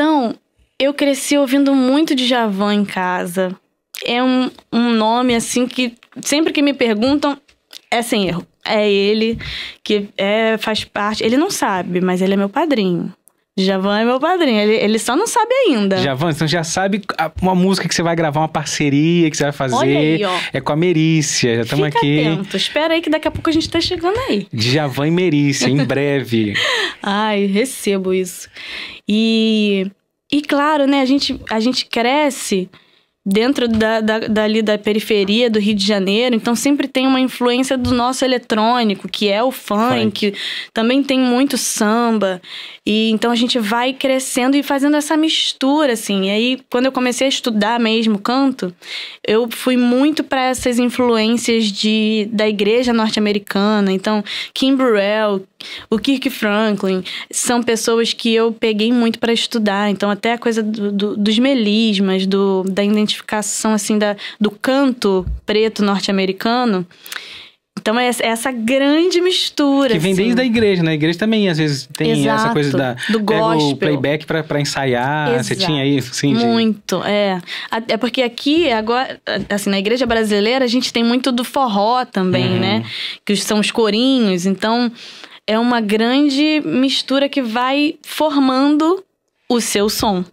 Então, eu cresci ouvindo muito de Javan em casa. É um, um nome, assim, que sempre que me perguntam, é sem erro. É ele que é, faz parte. Ele não sabe, mas ele é meu padrinho. Javan é meu padrinho, ele, ele só não sabe ainda. Javan, então já sabe a, uma música que você vai gravar, uma parceria que você vai fazer. Olha aí, ó. É com a Merícia, já estamos aqui. Atento. Espera aí que daqui a pouco a gente está chegando aí. Javan e Merícia, em breve. Ai, recebo isso. E, e claro, né, a gente, a gente cresce dentro da, da, dali da periferia do Rio de Janeiro, então sempre tem uma influência do nosso eletrônico, que é o funk, funk. também tem muito samba, e então a gente vai crescendo e fazendo essa mistura, assim, e aí quando eu comecei a estudar mesmo canto, eu fui muito para essas influências de, da igreja norte-americana, então Kim Burrell, o Kirk Franklin são pessoas que eu peguei muito para estudar, então até a coisa do, do, dos melismas, do, da identificação assim da, do canto preto norte-americano. Então é essa é grande mistura. Que vem assim. desde a igreja, né? A igreja também às vezes tem Exato, essa coisa da do gospel. o playback para ensaiar. Exato. Você tinha isso, sim? Muito, de... é. É porque aqui agora, assim, na igreja brasileira a gente tem muito do forró também, uhum. né? Que são os corinhos. Então é uma grande mistura que vai formando o seu som.